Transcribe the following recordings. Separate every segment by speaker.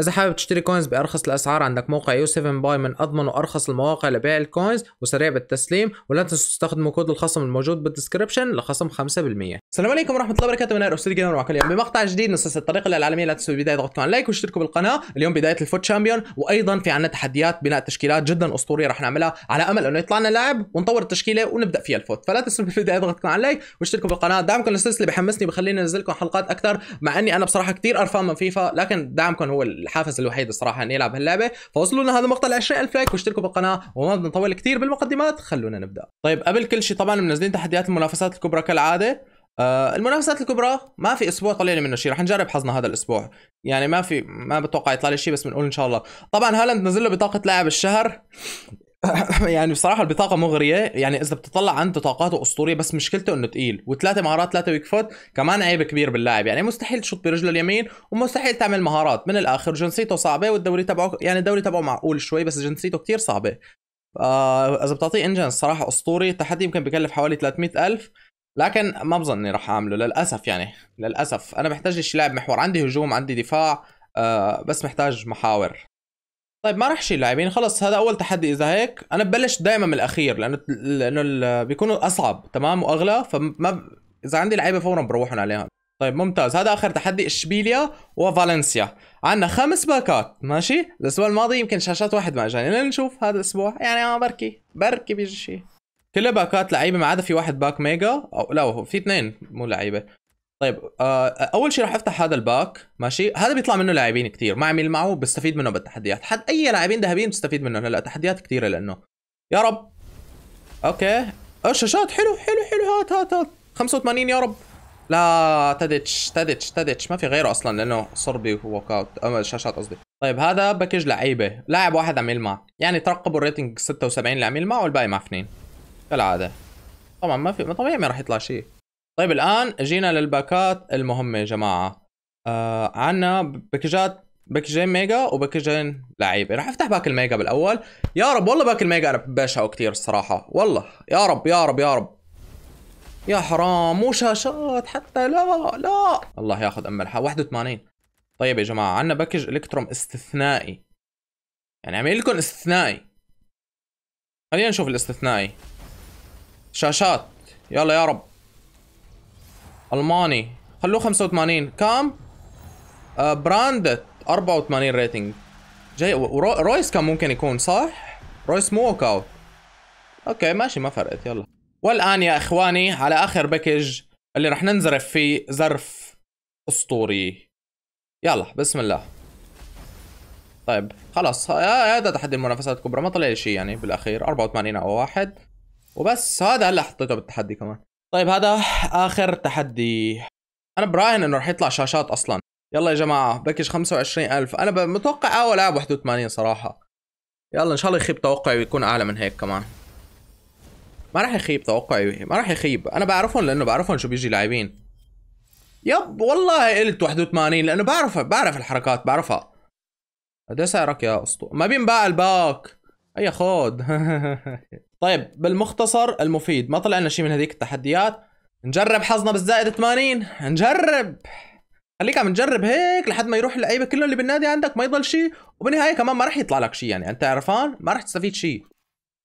Speaker 1: اذا حابب تشتري كوينز بارخص الاسعار عندك موقع يو 7 باي من اضمن وارخص المواقع لبيع الكوينز وسريع بالتسليم ولا تنسوا تستخدموا كود الخصم الموجود بالدسكربشن لخصم 5% السلام عليكم ورحمه الله وبركاته من ارسل جيمر معكم اليوم بمقطع جديد من سلسله الطريقة العالميه لا تنسوا البدايه ضغطكم على لايك واشتركوا بالقناه اليوم بدايه الفوت شامبيون وايضا في عندنا تحديات بناء تشكيلات جدا اسطوريه رح نعملها على امل انه يطلع لنا لاعب ونطور التشكيله ونبدا فيها الفوت فلا تنسوا البداية ضغطكم على لايك واشتركوا بالقناه دعمكم للسلسله بحمسني بخليني انزل لكم حلقات اكثر مع اني انا بصراحه كثير قرفان من فيفا لكن دعمكم هو الحافز الوحيد الصراحه اني العب هاللعبه فوصلوا لنا هذا المقطع ل 20000 لايك واشتركوا بالقناه وما بدنا نطول كثير بالمقدمات خلونا نبدا طيب قبل كل شيء طبعا منزلين تحديات المنافسات الكبرى كالعاده آه، المنافسات الكبرى ما في اسبوع طلع لي منه شيء رح نجرب حظنا هذا الاسبوع يعني ما في ما بتوقع يطلع لي شيء بس بنقول ان شاء الله طبعا هالاند نزل له بطاقه لاعب الشهر يعني بصراحه البطاقه مغريه يعني اذا بتطلع عنده طاقاته اسطوريه بس مشكلته انه تقيل وثلاثه مهارات ثلاثه ويك فوت كمان عيب كبير باللاعب يعني مستحيل تشوط برجله اليمين ومستحيل تعمل مهارات من الاخر جنسيته صعبه والدوري تبعه يعني الدوري تبعه معقول شوي بس جنسيته كثير صعبه آه اذا بتعطيه انجن صراحه اسطوري التحدي يمكن بكلف حوالي 300 الف لكن ما بظني راح اعمله للاسف يعني للاسف انا محتاج شيء لاعب محور عندي هجوم عندي دفاع آه بس محتاج محاور طيب ما راح شيل لاعبين خلص هذا اول تحدي اذا هيك انا ببلش دائما من الاخير لانه لانه بيكونوا اصعب تمام واغلى فما ب... اذا عندي لعيبه فورا بروحهم عليها طيب ممتاز هذا اخر تحدي اشبيليا وفالنسيا عندنا خمس باكات ماشي الاسبوع الماضي يمكن شاشات واحد ما اجاني نشوف هذا الاسبوع يعني اه بركي بركي بيجي شيء كل باكات لعيبه ما عدا في واحد باك ميجا او لا في اثنين مو لعيبه طيب آه، اول شيء راح افتح هذا الباك ماشي هذا بيطلع منه لاعبين كثير ما عميل معه بستفيد منه بالتحديات حد اي لاعبين ذهبيين بتستفيد منهم هلا تحديات كثيره لانه يا رب اوكي الشاشات حلو حلو حلو هات هات هات 85 يا رب لا تاديتش تاديتش تاديتش ما في غيره اصلا لانه صربي ووك اوت الشاشات قصدي طيب هذا باكج لعيبه لاعب واحد عم معه يعني ترقبوا الريتنج 76 اللي عم معه والباقي مع اثنين كالعاده طبعا ما في طبيعي ما راح يطلع شيء طيب الان جينا للباكات المهمه يا جماعه آه عنا باكجات باكجين ميجا وباكجين لعيبه راح افتح باك الميجا بالاول يا رب والله باك الميجا انا ببشعه كثير الصراحه والله يا رب يا رب يا رب يا حرام مو شاشات حتى لا لا الله ياخذ ام الحق 81 طيب يا جماعه عندنا باكج الكتروم استثنائي يعني عم لكم استثنائي خلينا نشوف الاستثنائي شاشات يلا يا رب الماني خلوه 85 كام؟ آه براند 84 ريتنج جاي رويس كان ممكن يكون صح؟ رويس مو ووك اوت اوكي ماشي ما فرقت يلا والان يا اخواني على اخر باكج اللي رح ننزرف فيه ظرف اسطوري يلا بسم الله طيب خلاص هذا تحدي المنافسات الكبرى ما طلع لي شيء يعني بالاخير 84 او واحد وبس هذا هلا حطيته بالتحدي كمان طيب هذا اخر تحدي انا براهن انه رح يطلع شاشات اصلا يلا يا جماعه باكج 25000 انا متوقع اول لعبه 81 صراحه يلا ان شاء الله يخيب توقعي ويكون اعلى من هيك كمان ما راح يخيب توقعي ما راح يخيب انا بعرفهم لانه بعرفهم شو بيجي لاعبين يب والله قلت 81 لانه بعرف بعرف الحركات بعرفها قد سعرك يا اسطو ما بينباع الباك هيا خود طيب بالمختصر المفيد ما طلع لنا شيء من هذيك التحديات نجرب حظنا بالزائد 80 نجرب خليك عم نجرب هيك لحد ما يروح اللعيبه كلهم اللي بالنادي عندك ما يضل شيء وبالنهايه كمان ما راح يطلع لك شيء يعني انت عرفان ما راح تستفيد شيء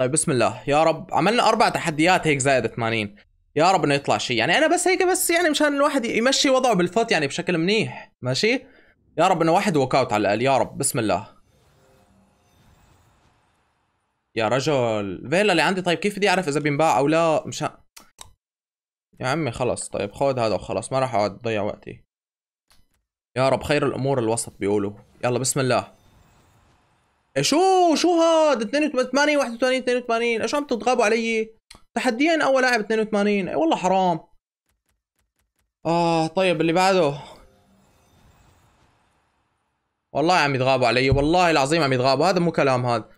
Speaker 1: طيب بسم الله يا رب عملنا اربع تحديات هيك زائد 80 يا رب انه يطلع شيء يعني انا بس هيك بس يعني مشان الواحد يمشي وضعه بالفوت يعني بشكل منيح ماشي يا رب انه واحد ووك اوت على الاقل يا رب بسم الله يا رجل فيلا اللي عندي طيب كيف بدي اعرف اذا بينباع او لا مش ه... يا عمي خلص طيب خود هذا وخلص ما راح اقعد ضيع وقتي يا رب خير الامور الوسط بيقولوا يلا بسم الله إيه شو شو هاد 82 81 82 ايش عم تتغابوا علي تحديين اول لاعب 82 اي والله حرام اه طيب اللي بعده والله عم يتغابوا علي والله العظيم عم يتغابوا هذا مو كلام هذا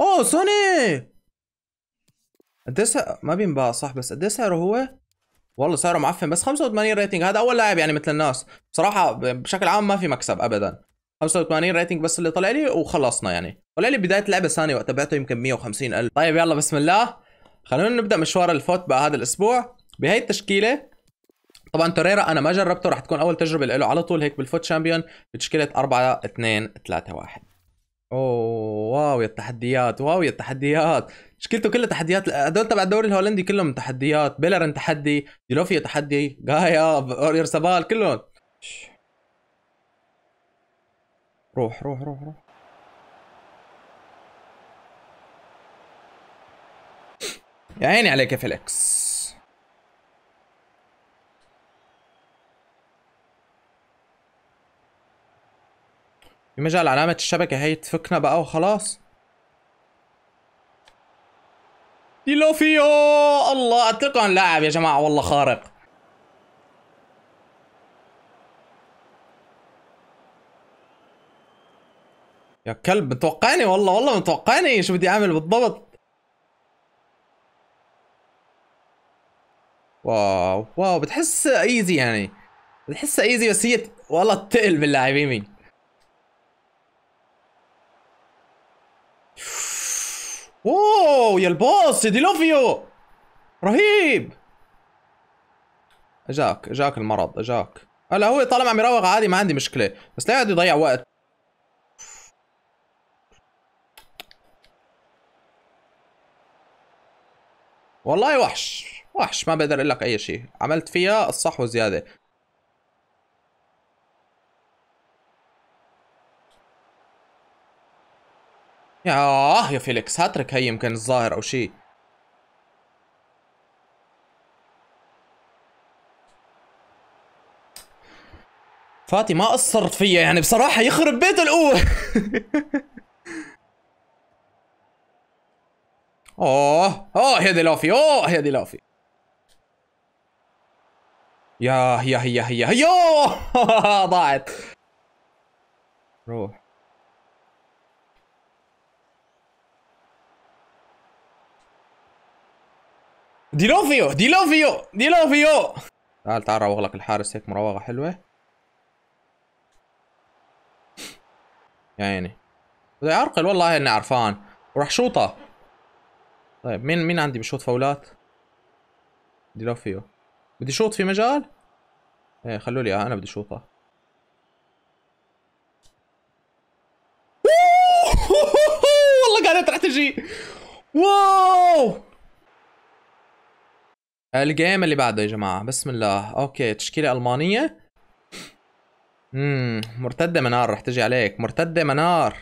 Speaker 1: اوه سوني قد ايه ما بينباع صح بس قد ايه سعره هو؟ والله سعره معفن بس 85 ريتنج هذا اول لاعب يعني مثل الناس بصراحه بشكل عام ما في مكسب ابدا 85 ريتنج بس اللي طلع لي وخلصنا يعني طلع لي بدايه لعبه ثانيه وقت تبعته يمكن 150000 طيب يلا بسم الله خلونا نبدا مشوار الفوت بقى هذا الاسبوع بهي التشكيله طبعا توريرا انا ما جربته رح تكون اول تجربه له على طول هيك بالفوت شامبيون بتشكيله 4 2 3 1 اوه واو يا التحديات واو يا التحديات مشكلته كلها تحديات هدول تبع الدوري الهولندي كلهم تحديات بيلرن تحدي ديلوفيا تحدي جايا اورير سبال كلهم روح روح روح روح يا عيني عليك يا فيليكس بمجال علامة الشبكة هي تفكنا بقى وخلاص دي فيو الله اتقن لاعب يا جماعة والله خارق يا كلب متوقعني والله والله متوقعني شو بدي اعمل بالضبط واو واو بتحس ايزي يعني بتحسها ايزي بس هي والله تقل باللاعبين اوه يا الباص دي لوفيو رهيب اجاك اجاك المرض اجاك هلا هو طالما عم يراوغ عادي ما عندي مشكله بس لا يقعد يضيع وقت والله وحش وحش ما بقدر اقول لك اي شيء عملت فيها الصح وزياده آه يا فيليكس هاترك هي يمكن الظاهر او شيء فاتي ما قصرت فيها يعني بصراحة يخرب بيت القوة اوه اوه هيدي لافي اوه هيدي لافي يا هي هي هي هي ضاعت روح ديلوفيو ديلوفيو ديلوفيو تعال تعال روغ لك الحارس هيك مراوغه حلوه يا عيني بدي اعرقل والله اني عرفان وراح شوطه طيب مين مين عندي بشوط فاولات ديلوفيو بدي شوط في مجال ايه خلوا لي انا بدي شوطها والله قاعده تحت تجي واو الجيم اللي بعده يا جماعه بسم الله اوكي تشكيله المانيه امم مرتده منار رح تجي عليك مرتده منار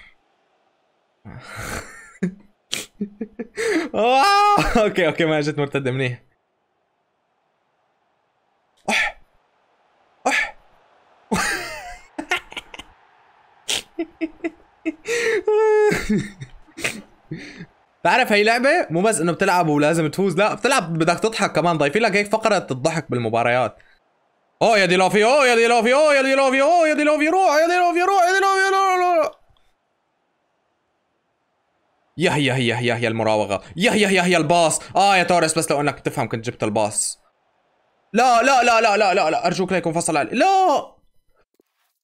Speaker 1: اوكي اوكي ما اجت مرتده منيح اح اح بتعرف هي لعبه مو بس انه بتلعب ولازم تفوز لا بتلعب بدك تضحك كمان ضايفين لك هيك فقره الضحك بالمباريات او يا دي لوفي او يا دي لوفي او يا دي لوفي او يا دي لوفي روح يا دي لوفي روح يا دي ديلوفي روح يا هي هي هي هي المراوغه يا هي هي هي الباص اه يا توريس بس لو انك تفهم كنت جبت الباص لا لا لا لا لا لا لا ارجوك لا يكون فصل علي لا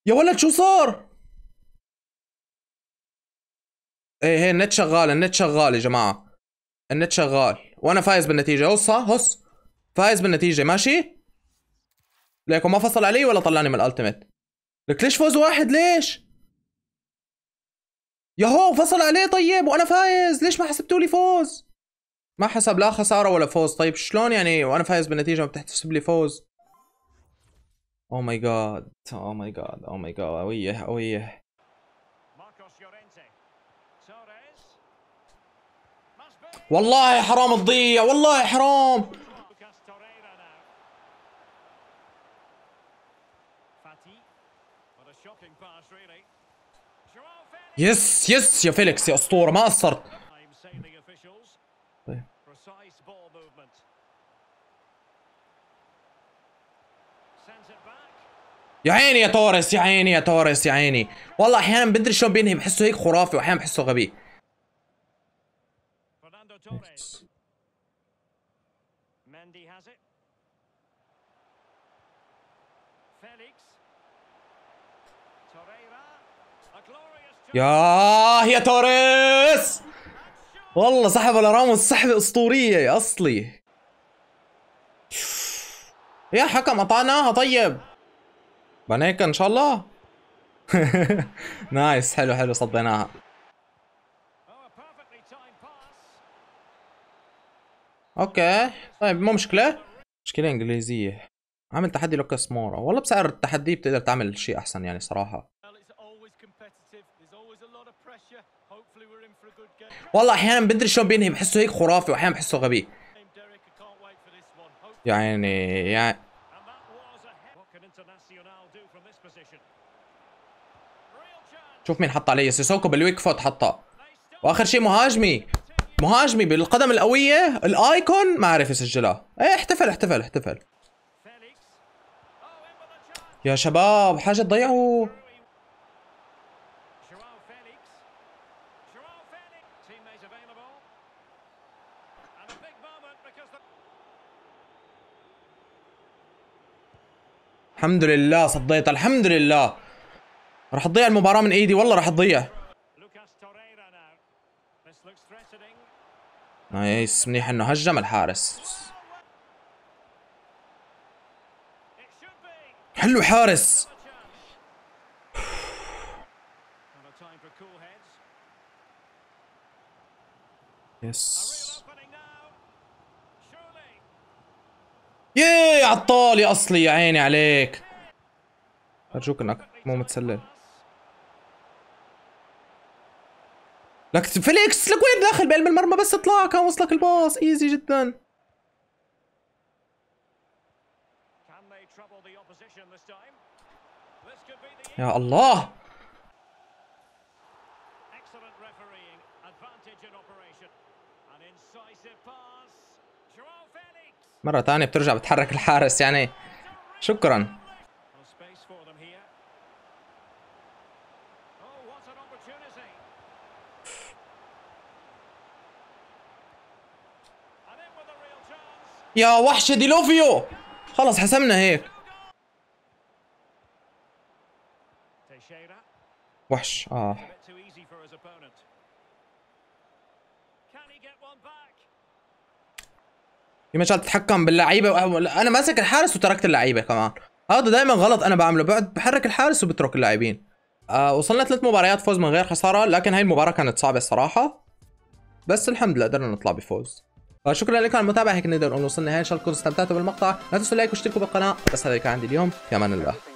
Speaker 1: يا ولد شو صار ايه هي النت شغال النت شغال يا جماعه النت شغال وانا فايز بالنتيجه هص هص فايز بالنتيجه ماشي ليكو ما فصل علي ولا طلعني من الالتيميت لك ليش فوز واحد ليش يهو فصل عليه طيب وانا فايز ليش ما حسبتوا لي فوز ما حسب لا خساره ولا فوز طيب شلون يعني وانا فايز بالنتيجه ما بتحسب لي فوز او ماي جاد او ماي جاد او ماي جاد اويه اويه والله حرام تضيع والله حرام يس يس يا فيليكس يا اسطوره ما قصرت طيب. يا عيني يا تورس يا عيني يا تورس يا عيني والله احيانا بدري شلون بينهي بحسه هيك خرافي واحيانا بحسه غبي Torres. Mendy has it. Felix. يا توريس والله سحب على راموس سحبة أسطورية يا أصلي يا حكم قطعناها طيب بنيك إن شاء الله نايس حلو حلو صديناها اوكي طيب مو مشكله مشكله انجليزيه عامل تحدي لوكاس مورا والله بسعر التحدي بتقدر تعمل شيء احسن يعني صراحه والله احيانا بدري شلون بينهي بحسه هيك خرافي واحيانا بحسه غبي يعني يعني شوف مين حط علي سيسوكو بالويك فوت حطه واخر شيء مهاجمي مهاجمي بالقدم القوية الايكون ما عرف يسجلها ايه احتفل احتفل احتفل يا شباب حاجة تضيعوا الحمد لله صديت الحمد لله رح تضيع المباراة من ايدي والله رح تضيع نايس منيح انه هجم الحارس حلو حارس يس ياي عطال يا اصلي يا عيني عليك ارجوك انك مو متسلل لك فيليكس لك وين داخل بقلب المرمى بس اطلع كان وصلك الباص ايزي جدا يا الله مرة ثانية بترجع بتحرك الحارس يعني شكرا يا وحش ديلوفيو خلاص حسمنا هيك وحش اه في مشاكل تتحكم باللعيبه انا ماسك الحارس وتركت اللعيبه كمان هذا دائما غلط انا بعمله بقعد بحرك الحارس وبترك اللاعبين آه وصلنا ثلاث مباريات فوز من غير خساره لكن هاي المباراه كانت صعبه الصراحه بس الحمد لله قدرنا نطلع بفوز فشكرا لكم على المتابعه هيك نقدر نوصل لنهايه ان شاء الله تكونوا استمتعتوا بالمقطع لا تنسوا لايك واشتركوا بالقناه بس هذا كان عندي اليوم في امان الله